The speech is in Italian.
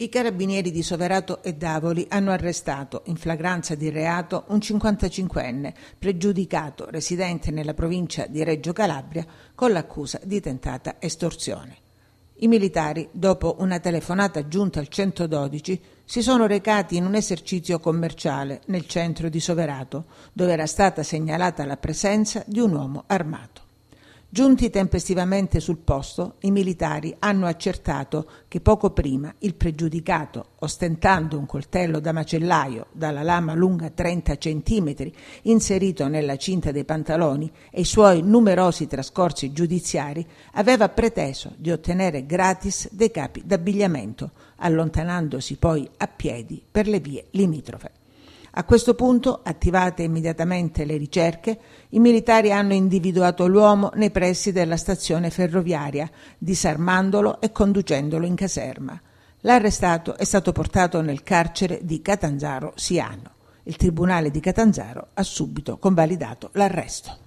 I carabinieri di Soverato e Davoli hanno arrestato, in flagranza di reato, un 55enne, pregiudicato, residente nella provincia di Reggio Calabria, con l'accusa di tentata estorsione. I militari, dopo una telefonata giunta al 112, si sono recati in un esercizio commerciale nel centro di Soverato, dove era stata segnalata la presenza di un uomo armato. Giunti tempestivamente sul posto, i militari hanno accertato che poco prima il pregiudicato, ostentando un coltello da macellaio dalla lama lunga 30 cm inserito nella cinta dei pantaloni e i suoi numerosi trascorsi giudiziari, aveva preteso di ottenere gratis dei capi d'abbigliamento, allontanandosi poi a piedi per le vie limitrofe. A questo punto, attivate immediatamente le ricerche, i militari hanno individuato l'uomo nei pressi della stazione ferroviaria, disarmandolo e conducendolo in caserma. L'arrestato è stato portato nel carcere di Catanzaro Siano. Il tribunale di Catanzaro ha subito convalidato l'arresto.